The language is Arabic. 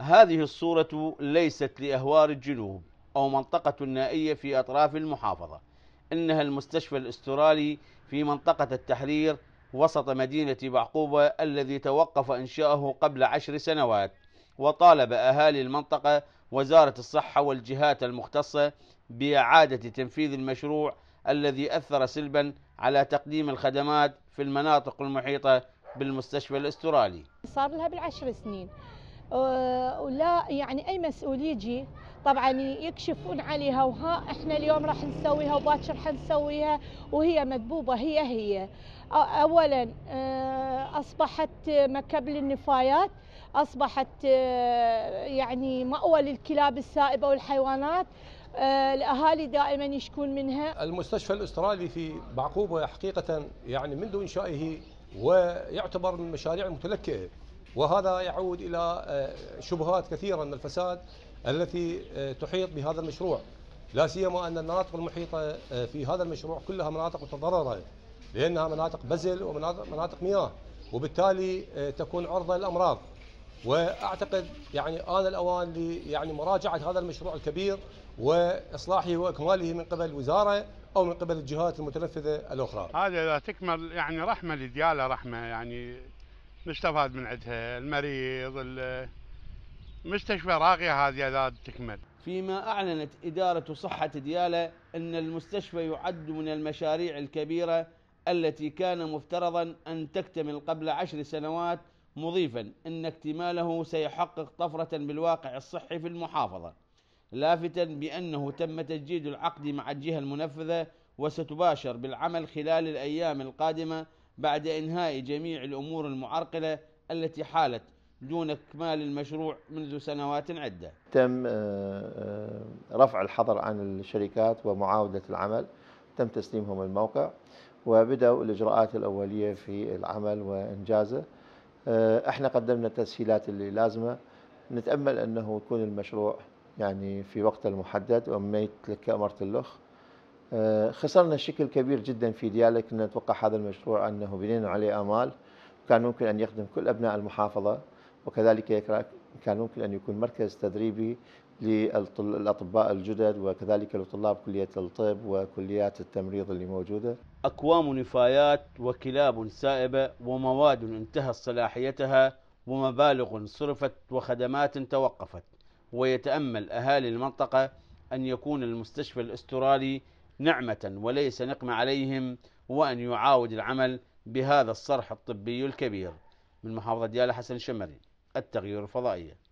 هذه الصورة ليست لأهوار الجنوب أو منطقة نائية في أطراف المحافظة إنها المستشفى الأسترالي في منطقة التحرير وسط مدينة بعقوبة الذي توقف إنشاؤه قبل عشر سنوات وطالب أهالي المنطقة وزارة الصحة والجهات المختصة بإعادة تنفيذ المشروع الذي أثر سلبا على تقديم الخدمات في المناطق المحيطة بالمستشفى الأسترالي صار لها بالعشر سنين آه، ولا يعني اي مسؤول يجي طبعا يكشفون عليها وها احنا اليوم راح نسويها وباكر حنسويها وهي مذبوبه هي هي اولا آه، اصبحت مكب للنفايات اصبحت آه، يعني ماوى للكلاب السائبه والحيوانات الاهالي دائما يشكون منها المستشفى الاسترالي في بعقوبه حقيقه يعني منذ انشائه ويعتبر من المشاريع المتلكئه وهذا يعود إلى آه، شبهات كثيرة من الفساد التي آه، تحيط بهذا المشروع لا سيما أن المناطق المحيطة آه، في هذا المشروع كلها مناطق متضررة لأنها مناطق بزل ومناطق مياه وبالتالي تكون عرضة للأمراض واعتقد يعني ان الاوان يعني مراجعه هذا المشروع الكبير واصلاحه واكماله من قبل الوزاره او من قبل الجهات المتنفذه الاخرى. هذا اذا تكمل يعني رحمه لدياله رحمه يعني نستفاد من عندها المريض مستشفى راقية هذه إذا تكمل فيما أعلنت إدارة صحة ديالة أن المستشفى يعد من المشاريع الكبيرة التي كان مفترضا أن تكتمل قبل عشر سنوات مضيفا أن اكتماله سيحقق طفرة بالواقع الصحي في المحافظة لافتا بأنه تم تجديد العقد مع الجهة المنفذة وستباشر بالعمل خلال الأيام القادمة بعد إنهاء جميع الأمور المعرقلة التي حالت دون اكمال المشروع منذ سنوات عده. تم آه، آه، رفع الحظر عن الشركات ومعاوده العمل، تم تسليمهم الموقع وبداوا الاجراءات الاوليه في العمل وانجازه. آه، احنا قدمنا التسهيلات اللي لازمه، نتامل انه يكون المشروع يعني في وقت المحدد وما يتلك امرت اللخ. آه، خسرنا شكل كبير جدا في ديالك كنا نتوقع هذا المشروع أنه بنينا عليه آمال كان ممكن أن يخدم كل أبناء المحافظة وكذلك كان ممكن أن يكون مركز تدريبي للأطباء الجدد وكذلك لطلاب كلية الطب وكليات التمريض اللي موجودة أكوام نفايات وكلاب سائبة ومواد انتهت صلاحيتها ومبالغ صرفت وخدمات توقفت ويتأمل أهالي المنطقة أن يكون المستشفى الأسترالي نعمة وليس نقمة عليهم وأن يعاود العمل بهذا الصرح الطبي الكبير من محافظة ديالى حسن الشمري التغيير الفضائية